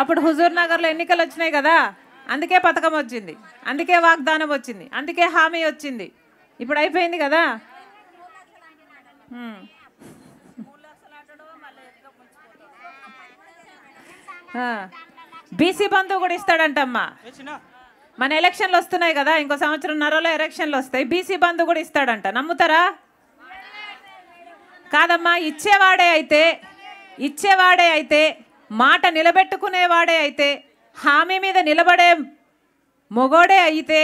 అప్పుడు హుజూర్ నగర్లో ఎన్నికలు వచ్చినాయి కదా అందుకే పథకం వచ్చింది అందుకే వాగ్దానం వచ్చింది అందుకే హామీ వచ్చింది ఇప్పుడు అయిపోయింది కదా బీసీ బంధు కూడా ఇస్తాడంటమ్మా మన ఎలక్షన్లు వస్తున్నాయి కదా ఇంకో సంవత్సరం నరలో ఎలక్షన్లు వస్తాయి బీసీ బంధు కూడా ఇస్తాడంట నమ్ముతారా కాదమ్మా ఇచ్చేవాడే అయితే ఇచ్చేవాడే అయితే మాట నిలబెట్టుకునేవాడే అయితే హామీ మీద నిలబడే మొగోడే అయితే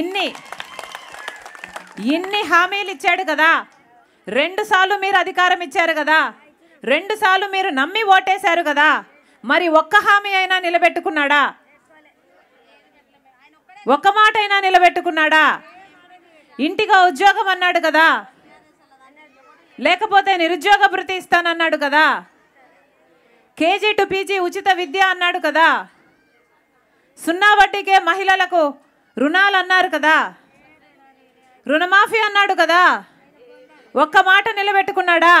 ఇన్ని ఇన్ని హామీలు ఇచ్చాడు కదా రెండుసార్లు మీరు అధికారం ఇచ్చారు కదా రెండుసార్లు మీరు నమ్మి ఓటేశారు కదా మరి ఒక్క హామీ అయినా నిలబెట్టుకున్నాడా ఒక్క మాట అయినా నిలబెట్టుకున్నాడా ఇంటిగా ఉద్యోగం అన్నాడు కదా లేకపోతే నిరుద్యోగ భృతి ఇస్తానన్నాడు కదా కేజీ టు పీజీ ఉచిత విద్య అన్నాడు కదా సున్నా వడ్డీకే మహిళలకు రుణాలు అన్నారు కదా రుణమాఫీ అన్నాడు కదా ఒక్క మాట నిలబెట్టుకున్నాడా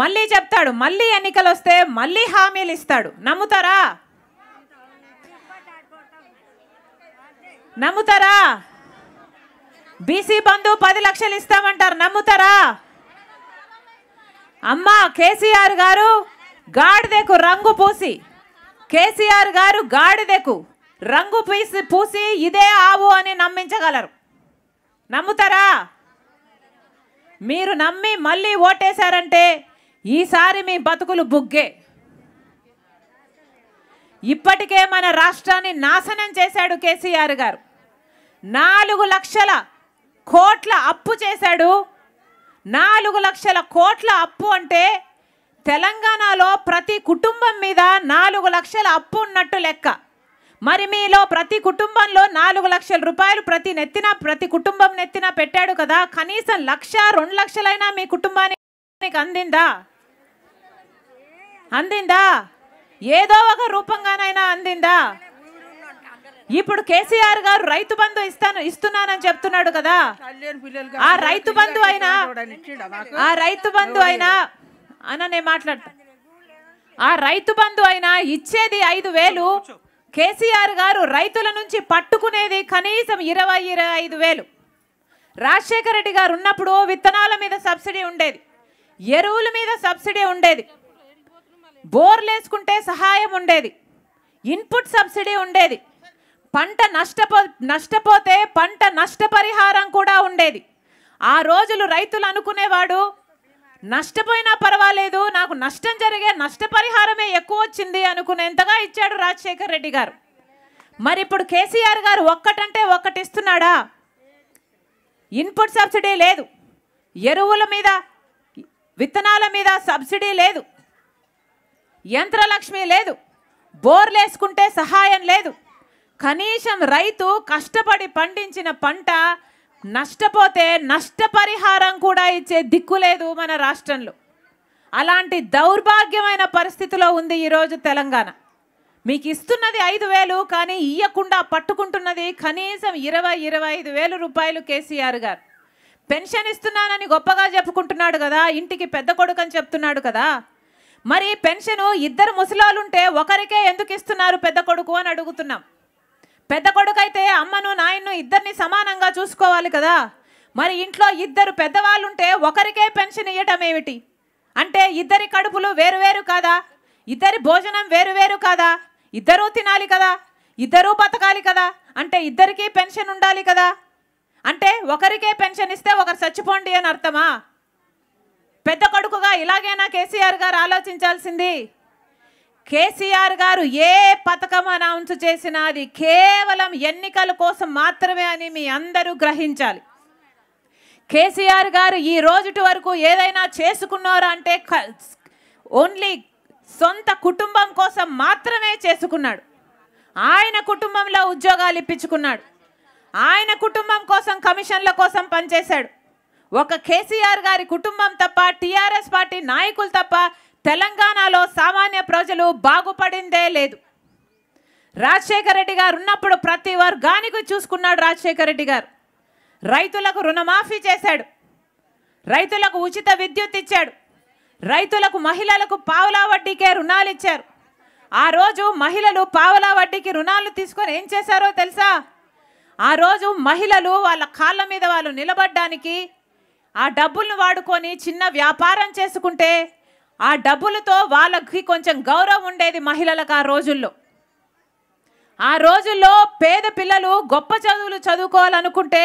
మళ్ళీ చెప్తాడు మళ్ళీ ఎన్నికలు వస్తే మళ్ళీ హామీలు ఇస్తాడు నమ్ముతారా నమ్ముతారా బీసీ బంధు పది లక్షలు ఇస్తామంటారు నమ్ముతారా అమ్మ కేసీఆర్ గారు గాడిదకు రంగు పూసి కేసీఆర్ గారు గాడిదకు రంగు పీసి పూసి ఇదే ఆవు అని నమ్మించగలరు నమ్ముతారా మీరు నమ్మి మళ్ళీ ఓటేశారంటే ఈసారి మీ బతుకులు బుగ్గే ఇప్పటికే మన రాష్ట్రాన్ని నాశనం చేశాడు కేసీఆర్ గారు నాలుగు లక్షల కోట్ల అప్పు చేశాడు నాలుగు లక్షల కోట్ల అప్పు అంటే తెలంగాణలో ప్రతి కుటుంబం మీద నాలుగు లక్షల అప్పు ఉన్నట్టు లెక్క మరి మీలో ప్రతి కుటుంబంలో నాలుగు లక్షల రూపాయలు ప్రతి నెత్తిన ప్రతి కుటుంబం నెత్తిన పెట్టాడు కదా కనీసం లక్ష రెండు లక్షలైనా మీ కుటుంబానికి అందిందా అందిందా ఏదో ఒక రూపంగా ఇప్పుడు కేసీఆర్ గారు రైతు బంధు ఇస్తాను ఇస్తున్నానని చెప్తున్నాడు కదా ఆ రైతు బంధు అయినా ఆ రైతు బంధు అయినా అన్న నేను మాట్లాడతా ఆ రైతు బంధు అయినా ఇచ్చేది ఐదు వేలు కేసీఆర్ గారు రైతుల నుంచి పట్టుకునేది కనీసం ఇరవై ఇరవై ఐదు వేలు రాజశేఖర రెడ్డి గారు ఉన్నప్పుడు విత్తనాల మీద సబ్సిడీ ఉండేది ఎరువుల మీద సబ్సిడీ ఉండేది బోర్లు వేసుకుంటే సహాయం ఉండేది ఇన్పుట్ సబ్సిడీ ఉండేది పంట నష్టపో నష్టపోతే పంట నష్టపరిహారం కూడా ఉండేది ఆ రోజులు రైతులు అనుకునేవాడు నష్టపోయినా పర్వాలేదు నాకు నష్టం జరిగే నష్టపరిహారమే ఎక్కువ వచ్చింది అనుకునేంతగా ఇచ్చాడు రాజశేఖర్ రెడ్డి గారు మరి ఇప్పుడు కేసీఆర్ గారు ఒక్కటంటే ఒక్కటి ఇస్తున్నాడా ఇన్పుట్ సబ్సిడీ లేదు ఎరువుల మీద విత్తనాల మీద సబ్సిడీ లేదు యంత్రలక్ష్మి లేదు బోర్లు వేసుకుంటే సహాయం లేదు కనీసం రైతు కష్టపడి పండించిన పంట నష్టపోతే నష్టపరిహారం కూడా ఇచ్చే దిక్కు లేదు మన రాష్ట్రంలో అలాంటి దౌర్భాగ్యమైన పరిస్థితిలో ఉంది ఈరోజు తెలంగాణ మీకు ఇస్తున్నది ఐదు వేలు కానీ ఇయ్యకుండా పట్టుకుంటున్నది కనీసం ఇరవై ఇరవై ఐదు వేలు రూపాయలు కేసీఆర్ గారు పెన్షన్ ఇస్తున్నానని గొప్పగా చెప్పుకుంటున్నాడు కదా ఇంటికి పెద్ద కొడుకు అని చెప్తున్నాడు కదా మరి పెన్షను ఇద్దరు ముసలాలుంటే ఒకరికే ఎందుకు ఇస్తున్నారు పెద్ద కొడుకు అని అడుగుతున్నాం పెద్ద కొడుకైతే అమ్మను నాయన్ను ఇద్దరిని సమానంగా చూసుకోవాలి కదా మరి ఇంట్లో ఇద్దరు పెద్దవాళ్ళు ఉంటే ఒకరికే పెన్షన్ ఇవ్వటం ఏమిటి అంటే ఇద్దరి కడుపులు వేరువేరు కాదా ఇద్దరి భోజనం వేరువేరు కాదా ఇద్దరూ తినాలి కదా ఇద్దరూ బతకాలి కదా అంటే ఇద్దరికీ పెన్షన్ ఉండాలి కదా అంటే ఒకరికే పెన్షన్ ఇస్తే ఒకరు చచ్చిపోండి అని అర్థమా పెద్ద కొడుకుగా ఇలాగైనా కేసీఆర్ గారు ఆలోచించాల్సింది కేసీఆర్ గారు ఏ పథకం అనౌన్స్ చేసినా అది కేవలం ఎన్నికల కోసం మాత్రమే అని మీ అందరూ గ్రహించాలి కేసీఆర్ గారు ఈ రోజుటి వరకు ఏదైనా చేసుకున్నారు అంటే ఓన్లీ సొంత కుటుంబం కోసం మాత్రమే చేసుకున్నాడు ఆయన కుటుంబంలో ఉద్యోగాలు ఇప్పించుకున్నాడు ఆయన కుటుంబం కోసం కమిషన్ల కోసం పనిచేశాడు ఒక కేసీఆర్ గారి కుటుంబం తప్ప టీఆర్ఎస్ పార్టీ నాయకులు తప్ప తెలంగాణలో సామాన్య ప్రజలు బాగుపడిందే లేదు రాజశేఖర రెడ్డి గారు ఉన్నప్పుడు ప్రతి వర్గానికి చూసుకున్నాడు రాజశేఖర రెడ్డి గారు రైతులకు రుణమాఫీ చేశాడు రైతులకు ఉచిత విద్యుత్ ఇచ్చాడు రైతులకు మహిళలకు పావులా వడ్డీకే రుణాలు ఇచ్చారు ఆ రోజు మహిళలు పావులా వడ్డీకి రుణాలు తీసుకొని ఏం చేశారో తెలుసా ఆ రోజు మహిళలు వాళ్ళ కాళ్ళ మీద వాళ్ళు నిలబడ్డానికి ఆ డబ్బులను వాడుకొని చిన్న వ్యాపారం చేసుకుంటే ఆ డబ్బులతో వాళ్ళకి కొంచెం గౌరవం ఉండేది మహిళలకు ఆ రోజుల్లో ఆ రోజుల్లో పేద పిల్లలు గొప్ప చదువులు చదువుకోవాలనుకుంటే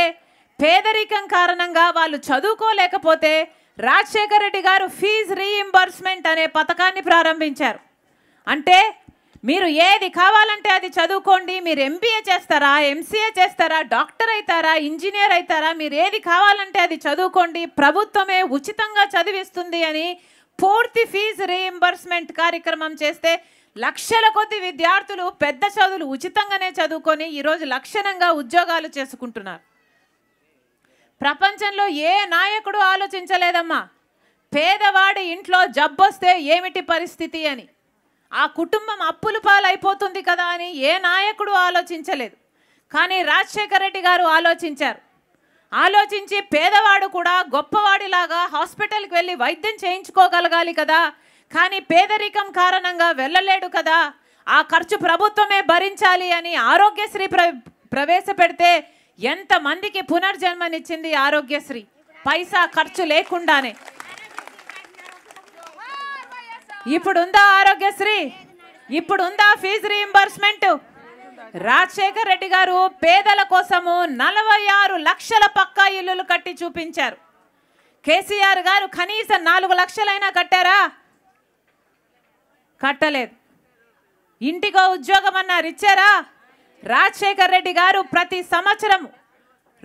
పేదరికం కారణంగా వాళ్ళు చదువుకోలేకపోతే రాజశేఖర రెడ్డి గారు ఫీజు రీఇంబర్స్మెంట్ అనే పథకాన్ని ప్రారంభించారు అంటే మీరు ఏది కావాలంటే అది చదువుకోండి మీరు ఎంబీఏ చేస్తారా ఎంసీఏ చేస్తారా డాక్టర్ అవుతారా ఇంజనీర్ అవుతారా మీరు ఏది కావాలంటే అది చదువుకోండి ప్రభుత్వమే ఉచితంగా చదివిస్తుంది అని పూర్తి ఫీజు రీఎంబర్స్మెంట్ కార్యక్రమం చేస్తే లక్షల కొద్ది విద్యార్థులు పెద్ద చదువులు ఉచితంగానే చదువుకొని ఈరోజు లక్షణంగా ఉద్యోగాలు చేసుకుంటున్నారు ప్రపంచంలో ఏ నాయకుడు ఆలోచించలేదమ్మా పేదవాడి ఇంట్లో జబ్బొస్తే ఏమిటి పరిస్థితి అని ఆ కుటుంబం అప్పులు పాలైపోతుంది కదా అని ఏ నాయకుడు ఆలోచించలేదు కానీ రాజశేఖర రెడ్డి గారు ఆలోచించారు ఆలోచించి పేదవాడు కూడా గొప్పవాడిలాగా హాస్పిటల్కి వెళ్ళి వైద్యం చేయించుకోగలగాలి కదా కానీ పేదరికం కారణంగా వెళ్ళలేడు కదా ఆ ఖర్చు ప్రభుత్వమే భరించాలి అని ఆరోగ్యశ్రీ ప్ర ప్రవేశపెడితే ఎంతమందికి పునర్జన్మనిచ్చింది ఆరోగ్యశ్రీ పైసా ఖర్చు లేకుండానే ఇప్పుడుందా ఆరోగ్యశ్రీ ఇప్పుడుందా ఫీజు రీఎంబర్స్మెంటు రాజశేఖర్ రెడ్డి గారు పేదల కోసము నలభై ఆరు లక్షల పక్కా ఇల్లులు కట్టి చూపించారు కేసీఆర్ గారు కనీసం నాలుగు లక్షలైనా కట్టారా కట్టలేదు ఇంటికో ఉద్యోగం అన్నారు ఇచ్చారా రాజశేఖర్ రెడ్డి గారు ప్రతి సంవత్సరం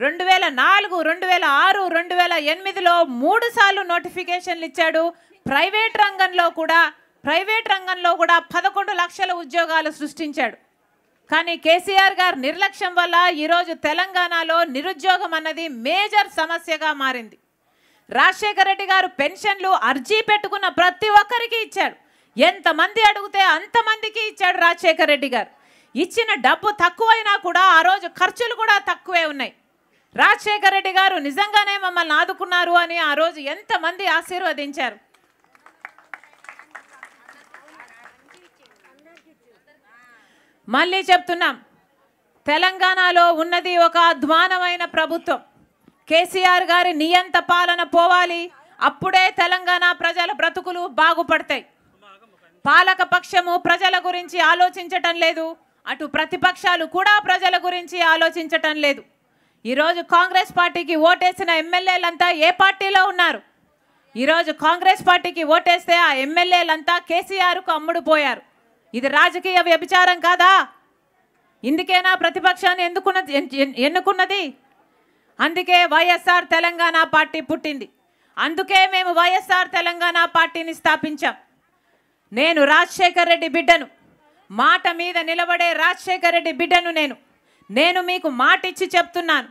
రెండు వేల నాలుగు రెండు వేల ఆరు రెండు వేల ఎనిమిదిలో మూడు సార్లు నోటిఫికేషన్లు ఇచ్చాడు ప్రైవేట్ రంగంలో కూడా ప్రైవేట్ రంగంలో కూడా పదకొండు లక్షల ఉద్యోగాలు సృష్టించాడు కానీ కేసీఆర్ గారు నిర్లక్ష్యం వల్ల ఈరోజు తెలంగాణలో నిరుద్యోగం అన్నది మేజర్ సమస్యగా మారింది రాజశేఖర రెడ్డి గారు పెన్షన్లు అర్జీ పెట్టుకున్న ప్రతి ఒక్కరికి ఇచ్చాడు ఎంతమంది అడిగితే అంతమందికి ఇచ్చాడు రాజశేఖర రెడ్డి గారు ఇచ్చిన డబ్బు తక్కువైనా కూడా ఆ రోజు ఖర్చులు కూడా తక్కువే ఉన్నాయి రాజశేఖర రెడ్డి గారు నిజంగానే మమ్మల్ని ఆదుకున్నారు అని ఆ రోజు ఎంతమంది ఆశీర్వదించారు మళ్ళీ చెప్తున్నాం తెలంగాణలో ఉన్నది ఒక అధ్వానమైన ప్రభుత్వం కేసీఆర్ గారి నియంత పాలన పోవాలి అప్పుడే తెలంగాణ ప్రజల బ్రతుకులు బాగుపడతాయి పాలక పక్షము ప్రజల గురించి ఆలోచించటం లేదు అటు ప్రతిపక్షాలు కూడా ప్రజల గురించి ఆలోచించటం లేదు ఈరోజు కాంగ్రెస్ పార్టీకి ఓటేసిన ఎమ్మెల్యేలంతా ఏ పార్టీలో ఉన్నారు ఈరోజు కాంగ్రెస్ పార్టీకి ఓటేస్తే ఆ ఎమ్మెల్యేలంతా కేసీఆర్కు అమ్ముడుపోయారు ఇది రాజకీయ వ్యభిచారం కాదా ఇందుకేనా ప్రతిపక్షాన్ని ఎందుకున్న ఎన్నుకున్నది అందుకే వైఎస్ఆర్ తెలంగాణ పార్టీ పుట్టింది అందుకే మేము వైఎస్ఆర్ తెలంగాణ పార్టీని స్థాపించాం నేను రాజశేఖర్ రెడ్డి బిడ్డను మాట మీద నిలబడే రాజశేఖర్ రెడ్డి బిడ్డను నేను నేను మీకు మాటిచ్చి చెప్తున్నాను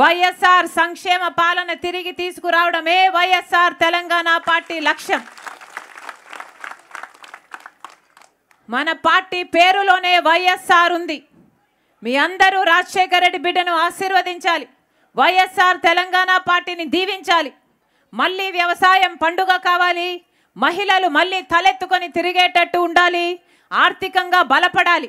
వైఎస్ఆర్ సంక్షేమ పాలన తిరిగి తీసుకురావడమే వైఎస్ఆర్ తెలంగాణ పార్టీ లక్ష్యం మన పార్టీ పేరులోనే వైఎస్ఆర్ ఉంది మీ అందరూ రాజశేఖర రెడ్డి బిడ్డను ఆశీర్వదించాలి వైఎస్ఆర్ తెలంగాణ పార్టీని దీవించాలి మళ్ళీ వ్యవసాయం పండుగ కావాలి మహిళలు మళ్ళీ తలెత్తుకొని తిరిగేటట్టు ఉండాలి ఆర్థికంగా బలపడాలి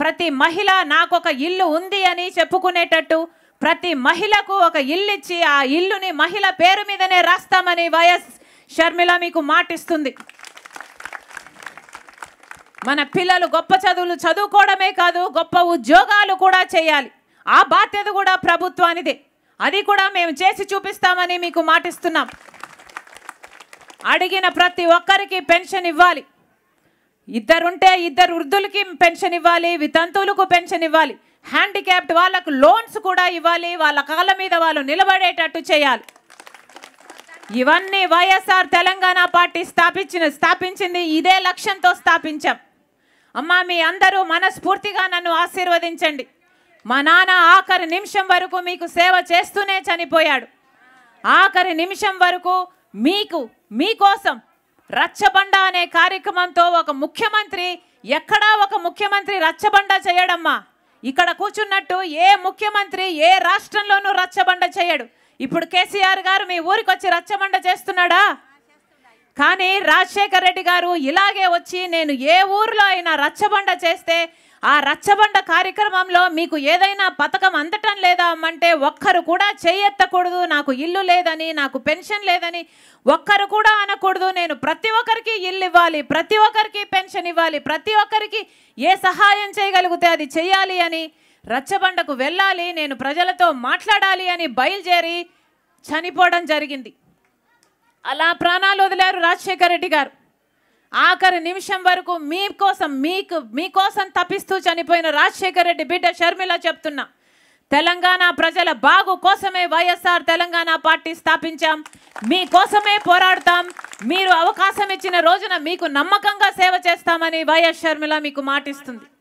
ప్రతి మహిళ నాకు ఒక ఇల్లు ఉంది అని చెప్పుకునేటట్టు ప్రతి మహిళకు ఒక ఇల్లు ఇచ్చి ఆ ఇల్లుని మహిళ పేరు మీదనే రాస్తామని వైఎస్ షర్మిల మీకు మాటిస్తుంది మన పిల్లలు గొప్ప చదువులు చదువుకోవడమే కాదు గొప్ప ఉద్యోగాలు కూడా చేయాలి ఆ బాధ్యత కూడా ప్రభుత్వానిదే అది కూడా మేము చేసి చూపిస్తామని మీకు మాటిస్తున్నాం అడిగిన ప్రతి ఒక్కరికి పెన్షన్ ఇవ్వాలి ఇద్దరుంటే ఇద్దరు వృద్ధులకి పెన్షన్ ఇవ్వాలి వితంతువులకు పెన్షన్ ఇవ్వాలి హ్యాండిక్యాప్డ్ వాళ్ళకు లోన్స్ కూడా ఇవ్వాలి వాళ్ళ కాళ్ళ మీద వాళ్ళు నిలబడేటట్టు చేయాలి ఇవన్నీ వైఎస్ఆర్ తెలంగాణ పార్టీ స్థాపించిన స్థాపించింది ఇదే లక్ష్యంతో స్థాపించాం అమ్మా మీ అందరూ మనస్ఫూర్తిగా నన్ను ఆశీర్వదించండి మా నాన్న ఆఖరి నిమిషం వరకు మీకు సేవ చేస్తూనే చనిపోయాడు ఆఖరి నిమిషం వరకు మీకు మీకోసం రచ్చబండ అనే కార్యక్రమంతో ఒక ముఖ్యమంత్రి ఎక్కడా ఒక ముఖ్యమంత్రి రచ్చబండ చేయడమ్మా ఇక్కడ కూర్చున్నట్టు ఏ ముఖ్యమంత్రి ఏ రాష్ట్రంలోనూ రచ్చబండ చేయడు ఇప్పుడు కేసీఆర్ గారు మీ ఊరికి వచ్చి రచ్చబండ చేస్తున్నాడా కానీ రాజశేఖర్ రెడ్డి గారు ఇలాగే వచ్చి నేను ఏ ఊరిలో అయినా రచ్చబండ చేస్తే ఆ రచ్చబండ కార్యక్రమంలో మీకు ఏదైనా పథకం అందటం లేదా అమ్మంటే ఒక్కరు కూడా చేయెత్తకూడదు నాకు ఇల్లు లేదని నాకు పెన్షన్ లేదని ఒక్కరు కూడా అనకూడదు నేను ప్రతి ఒక్కరికి ఇల్లు ఇవ్వాలి ప్రతి ఒక్కరికి పెన్షన్ ఇవ్వాలి ప్రతి ఒక్కరికి ఏ సహాయం చేయగలిగితే అది చేయాలి అని రచ్చబండకు వెళ్ళాలి నేను ప్రజలతో మాట్లాడాలి అని బయలుదేరి చనిపోవడం జరిగింది అలా ప్రాణాలు వదిలారు రాజశేఖర రెడ్డి గారు ఆఖరి నిమిషం వరకు మీకోసం మీకు మీకోసం తప్పిస్తూ చనిపోయిన రాజశేఖర రెడ్డి బిడ్డ షర్మిల చెప్తున్నా తెలంగాణ ప్రజల బాగు కోసమే వైఎస్ఆర్ తెలంగాణ పార్టీ స్థాపించాం మీకోసమే పోరాడతాం మీరు అవకాశం ఇచ్చిన రోజున మీకు నమ్మకంగా సేవ చేస్తామని వైఎస్ షర్మిల మీకు మాటిస్తుంది